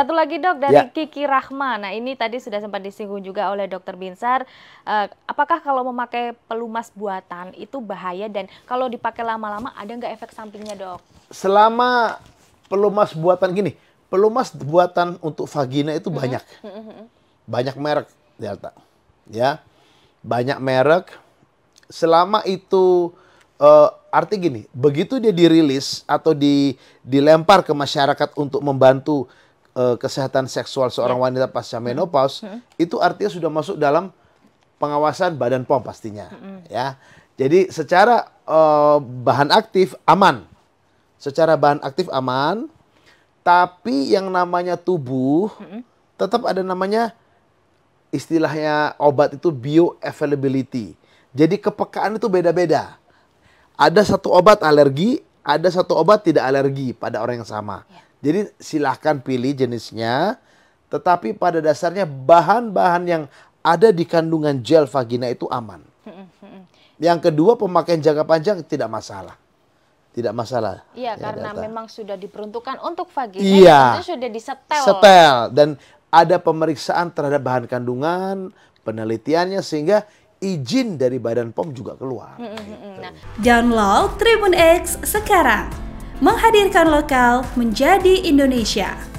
Satu lagi dok dari ya. Kiki Rahma. Nah ini tadi sudah sempat disinggung juga oleh dokter Binsar. Uh, apakah kalau memakai pelumas buatan itu bahaya dan kalau dipakai lama-lama ada nggak efek sampingnya dok? Selama pelumas buatan gini, pelumas buatan untuk vagina itu mhm. banyak, mm -hmm. banyak merek Delta, ya banyak merek. Selama itu uh, arti gini, begitu dia dirilis atau di, dilempar ke masyarakat untuk membantu uh, kesehatan seksual seorang yeah. wanita pasca ya. menopause ya. itu artinya sudah masuk dalam pengawasan Badan POM pastinya mm. ya. Jadi secara uh, bahan aktif aman. Secara bahan aktif aman, tapi yang namanya tubuh mm. tetap ada namanya istilahnya obat itu bioavailability. Jadi kepekaan itu beda-beda. Ada satu obat alergi, ada satu obat tidak alergi pada orang yang sama. Ya. Jadi silahkan pilih jenisnya, tetapi pada dasarnya bahan-bahan yang ada di kandungan gel vagina itu aman. Yang kedua pemakaian jangka panjang tidak masalah. Tidak masalah. Iya, ya, karena data. memang sudah diperuntukkan untuk vagina, iya, itu sudah disetel. Setel dan ada pemeriksaan terhadap bahan kandungan, penelitiannya sehingga izin dari Badan POM juga keluar. Mm -hmm. gitu. nah. Download Tribun X sekarang. Menghadirkan lokal menjadi Indonesia.